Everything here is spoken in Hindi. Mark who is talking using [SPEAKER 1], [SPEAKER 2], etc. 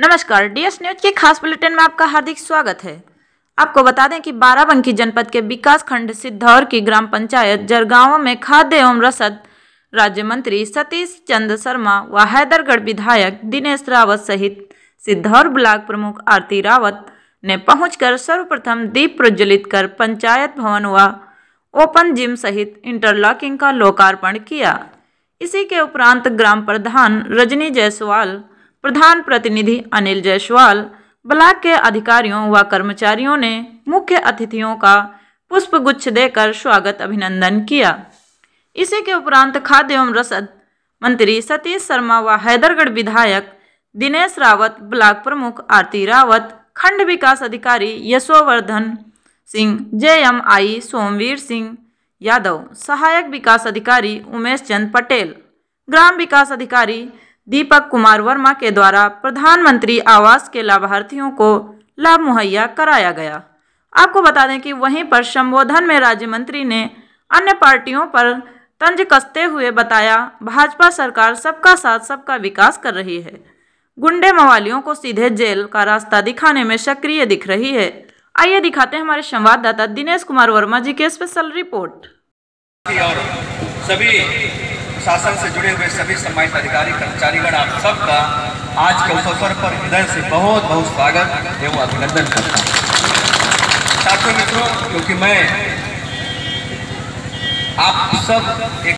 [SPEAKER 1] नमस्कार डीएस न्यूज के खास बुलेटिन में आपका हार्दिक स्वागत है आपको बता दें कि बाराबंकी जनपद के विकास खंड सिद्धौर की ग्राम पंचायत जरगांव में खाद्य एवं रसद राज्य मंत्री सतीश चंद्र शर्मा व हैदरगढ़ विधायक दिनेश रावत सहित सिद्धौर ब्लॉक प्रमुख आरती रावत ने पहुंचकर सर्वप्रथम दीप प्रज्वलित कर पंचायत भवन व ओपन जिम सहित इंटरलॉकिंग का लोकार्पण किया इसी के उपरांत ग्राम प्रधान रजनी जायसवाल प्रधान प्रतिनिधि अनिल जायसवाल ब्लॉक के अधिकारियों व कर्मचारियों ने मुख्य अतिथियों का पुष्प गुच्छ देकर स्वागत अभिनंदन किया इसी के उपरांत खाद्य एवं रसद मंत्री सतीश शर्मा व हैदरगढ़ विधायक दिनेश रावत ब्लॉक प्रमुख आरती रावत खंड विकास अधिकारी यशोवर्धन सिंह जेएमआई सोमवीर सिंह यादव सहायक विकास अधिकारी उमेश चंद पटेल ग्राम विकास अधिकारी दीपक कुमार वर्मा के द्वारा प्रधानमंत्री आवास के लाभार्थियों को लाभ मुहैया कराया गया आपको बता दें कि वहीं पर संबोधन में राज्य मंत्री ने अन्य पार्टियों पर तंज कसते हुए बताया भाजपा सरकार सबका साथ सबका विकास कर रही है गुंडे मवालियों को सीधे जेल का रास्ता दिखाने में सक्रिय दिख रही है आइए दिखाते हैं हमारे संवाददाता दिनेश कुमार वर्मा जी की स्पेशल रिपोर्ट
[SPEAKER 2] सभी शासन से जुड़े हुए सभी सम्मानित अधिकारी कर्मचारीगण आप सबका आज के उस अवसर पर हृदय से बहुत बहुत स्वागत एवं अभिनंदन करता हूँ साथियों मित्रों क्योंकि मैं आप सब एक